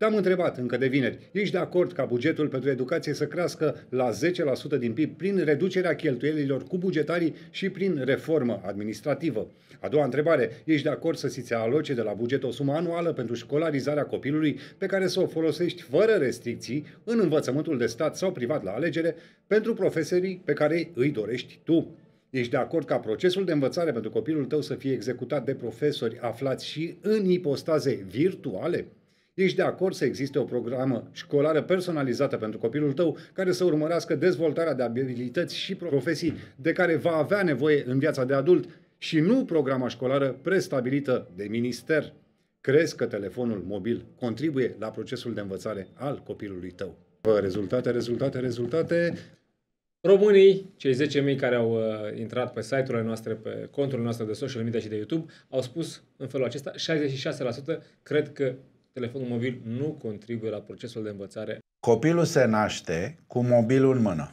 Te-am întrebat încă de vineri, ești de acord ca bugetul pentru educație să crească la 10% din PIB prin reducerea cheltuielilor cu bugetarii și prin reformă administrativă? A doua întrebare, ești de acord să ți se aloce de la buget o sumă anuală pentru școlarizarea copilului pe care să o folosești fără restricții în învățământul de stat sau privat la alegere pentru profesorii pe care îi dorești tu? Ești de acord ca procesul de învățare pentru copilul tău să fie executat de profesori aflați și în ipostaze virtuale? Ești de acord să existe o programă școlară personalizată pentru copilul tău care să urmărească dezvoltarea de abilități și profesii de care va avea nevoie în viața de adult și nu programa școlară prestabilită de minister. Crezi că telefonul mobil contribuie la procesul de învățare al copilului tău? Rezultate, rezultate, rezultate. Românii, cei 10.000 care au uh, intrat pe site-urile noastre, pe conturile noastre de social media și de YouTube, au spus în felul acesta, 66% cred că telefonul mobil nu contribuie la procesul de învățare. Copilul se naște cu mobilul în mână.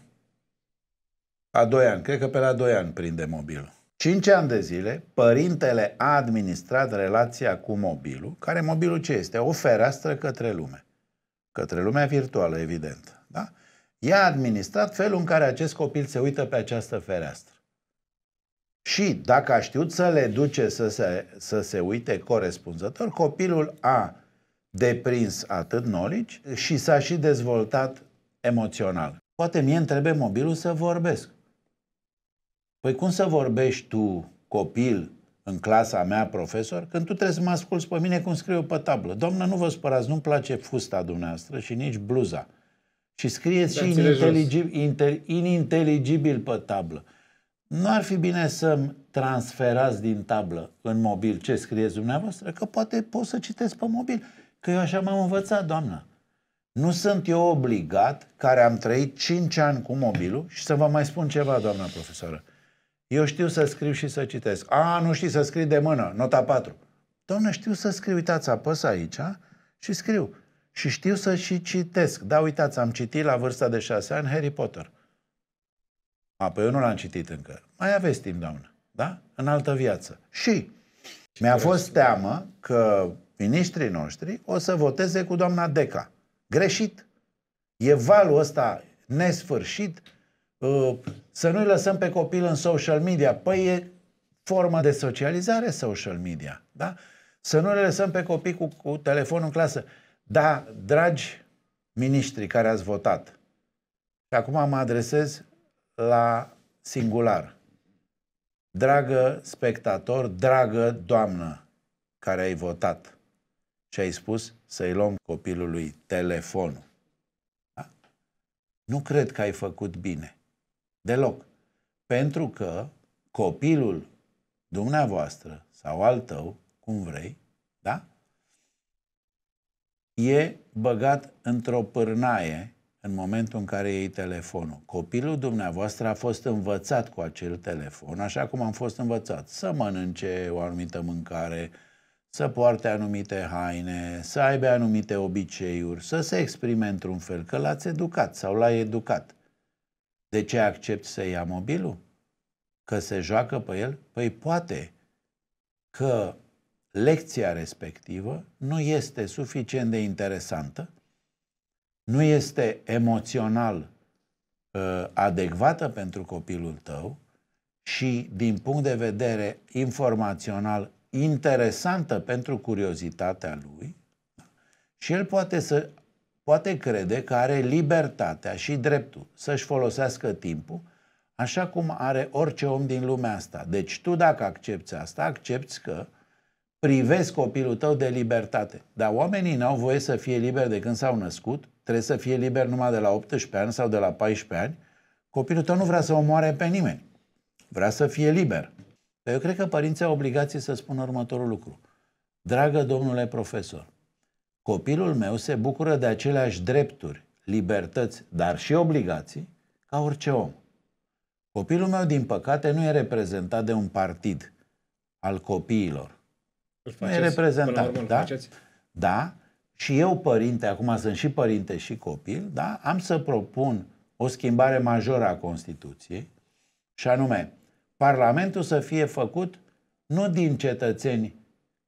A doi ani, cred că pe la doi ani prinde mobilul. Cinci ani de zile, părintele a administrat relația cu mobilul, care mobilul ce este? O fereastră către lume. Către lumea virtuală, evident. Da? Ea a administrat felul în care acest copil se uită pe această fereastră. Și dacă a știut să le duce să se, să se uite corespunzător, copilul a deprins atât knowledge și s-a și dezvoltat emoțional. Poate mie îmi trebuie mobilul să vorbesc. Păi cum să vorbești tu, copil, în clasa mea, profesor, când tu trebuie să mă asculți pe mine cum scriu pe tablă. Doamnă, nu vă spărați, nu-mi place fusta dumneavoastră și nici bluza. Și scrieți și ininteligibil, inter, ininteligibil pe tablă. Nu ar fi bine să-mi transferați din tablă în mobil ce scrieți dumneavoastră, că poate pot să citesc pe mobil. Că eu așa m-am învățat, doamnă. Nu sunt eu obligat, care am trăit 5 ani cu mobilul, și să vă mai spun ceva, doamna profesoră. Eu știu să scriu și să citesc. A, nu știi să scrii de mână, nota 4. Doamnă, știu să scriu, uitați, apăs aici și scriu. Și știu să și citesc. Da, uitați, am citit la vârsta de 6 ani Harry Potter. A, păi eu nu l-am citit încă. Mai aveți timp, doamnă, da? În altă viață. Și mi-a fost teamă că ministrii noștri o să voteze cu doamna Deca. Greșit. E valul ăsta nesfârșit uh, să nu-i lăsăm pe copil în social media. Păi e formă de socializare social media. Da? Să nu le lăsăm pe copii cu, cu telefonul în clasă. Da, dragi miniștri care ați votat, și acum mă adresez la singular. Dragă spectator, dragă doamnă care ai votat, și ai spus să-i luăm copilului telefonul. Da? Nu cred că ai făcut bine. Deloc. Pentru că copilul dumneavoastră sau al tău, cum vrei, da? E băgat într-o pârnaie în momentul în care iei telefonul. Copilul dumneavoastră a fost învățat cu acel telefon, așa cum am fost învățat, să mănânce o anumită mâncare, să poarte anumite haine, să aibă anumite obiceiuri, să se exprime într-un fel, că l-ați educat sau l-ai educat. De ce accepti să ia mobilul? Că se joacă pe el? Păi poate că lecția respectivă nu este suficient de interesantă, nu este emoțional ă, adecvată pentru copilul tău și din punct de vedere informațional interesantă pentru curiozitatea lui și el poate, să, poate crede că are libertatea și dreptul să-și folosească timpul așa cum are orice om din lumea asta. Deci tu dacă accepti asta, accepti că privezi copilul tău de libertate. Dar oamenii n-au voie să fie liberi de când s-au născut, trebuie să fie liber numai de la 18 ani sau de la 14 ani. Copilul tău nu vrea să omoare pe nimeni, vrea să fie liber. Dar eu cred că părinții au obligație să spună următorul lucru. Dragă domnule profesor, copilul meu se bucură de aceleași drepturi, libertăți, dar și obligații, ca orice om. Copilul meu, din păcate, nu e reprezentat de un partid al copiilor. nu e reprezentat, urmă, da? Da? Și eu, părinte, acum sunt și părinte și copil, da? Am să propun o schimbare majoră a Constituției, și anume, Parlamentul să fie făcut nu din cetățeni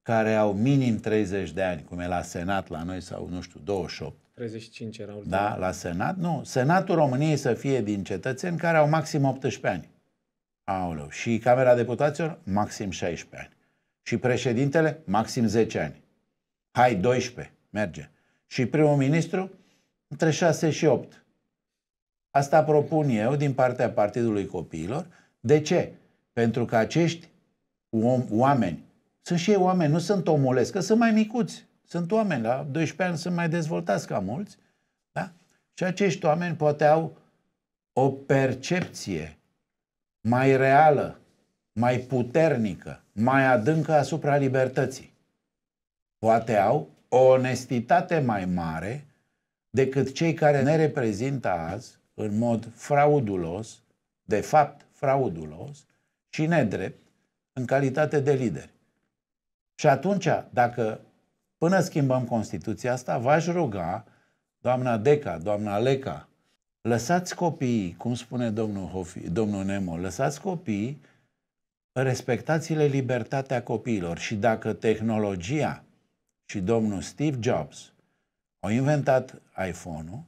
care au minim 30 de ani, cum e la Senat la noi sau, nu știu, 28. 35 erau. Da, la Senat, nu. Senatul României să fie din cetățeni care au maxim 18 ani. Aoleu. Și Camera Deputaților, maxim 16 ani. Și președintele, maxim 10 ani. Hai, 12, merge. Și primul ministru, între 6 și 8. Asta propun eu din partea Partidului Copiilor. De ce? Pentru că acești oameni sunt și ei oameni, nu sunt omulesc, că sunt mai micuți. Sunt oameni, la 12 ani sunt mai dezvoltați ca mulți. Da? Și acești oameni poate au o percepție mai reală, mai puternică, mai adâncă asupra libertății. Poate au o onestitate mai mare decât cei care ne reprezintă azi în mod fraudulos, de fapt fraudulos, și nedrept în calitate de lideri. Și atunci, dacă până schimbăm Constituția asta, v-aș ruga, doamna Deca, doamna Leca, lăsați copiii, cum spune domnul, Hofi, domnul Nemo, lăsați copiii, respectați-le libertatea copiilor. Și dacă tehnologia și domnul Steve Jobs au inventat iPhone-ul,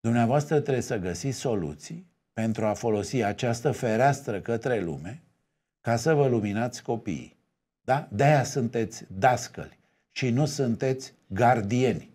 dumneavoastră trebuie să găsiți soluții pentru a folosi această fereastră către lume, ca să vă luminați copiii. Da? De-aia sunteți dascăli și nu sunteți gardieni.